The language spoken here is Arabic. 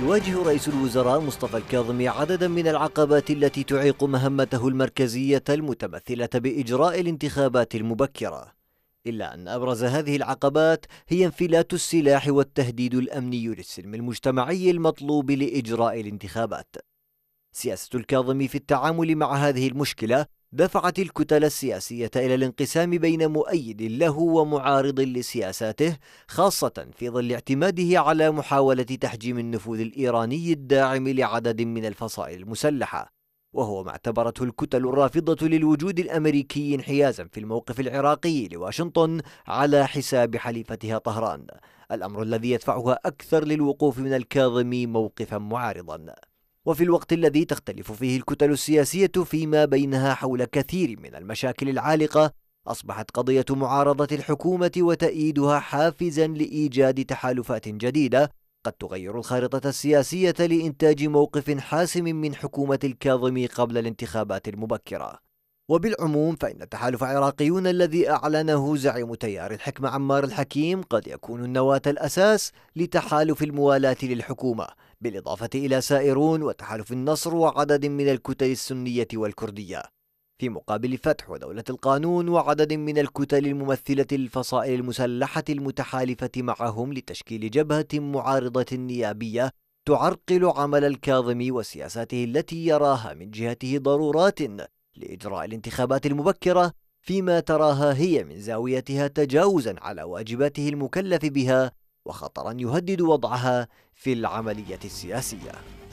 يواجه رئيس الوزراء مصطفى الكاظمي عددا من العقبات التي تعيق مهمته المركزية المتمثلة بإجراء الانتخابات المبكرة إلا أن أبرز هذه العقبات هي انفلات السلاح والتهديد الأمني للسلم المجتمعي المطلوب لإجراء الانتخابات سياسة الكاظمي في التعامل مع هذه المشكلة دفعت الكتل السياسية إلى الانقسام بين مؤيد له ومعارض لسياساته خاصة في ظل اعتماده على محاولة تحجيم النفوذ الإيراني الداعم لعدد من الفصائل المسلحة وهو ما اعتبرته الكتل الرافضة للوجود الأمريكي انحيازا في الموقف العراقي لواشنطن على حساب حليفتها طهران الأمر الذي يدفعها أكثر للوقوف من الكاظمي موقفا معارضا وفي الوقت الذي تختلف فيه الكتل السياسية فيما بينها حول كثير من المشاكل العالقة أصبحت قضية معارضة الحكومة وتأييدها حافزا لإيجاد تحالفات جديدة قد تغير الخارطة السياسية لإنتاج موقف حاسم من حكومة الكاظمي قبل الانتخابات المبكرة وبالعموم فإن التحالف العراقيون الذي أعلنه زعيم تيار الحكم عمار الحكيم قد يكون النواة الأساس لتحالف الموالاة للحكومة بالإضافة إلى سائرون وتحالف النصر وعدد من الكتل السنية والكردية في مقابل فتح ودولة القانون وعدد من الكتل الممثلة للفصائل المسلحة المتحالفة معهم لتشكيل جبهة معارضة نيابية تعرقل عمل الكاظمي وسياساته التي يراها من جهته ضرورات لإجراء الانتخابات المبكرة فيما تراها هي من زاويتها تجاوزا على واجباته المكلف بها وخطرا يهدد وضعها في العملية السياسية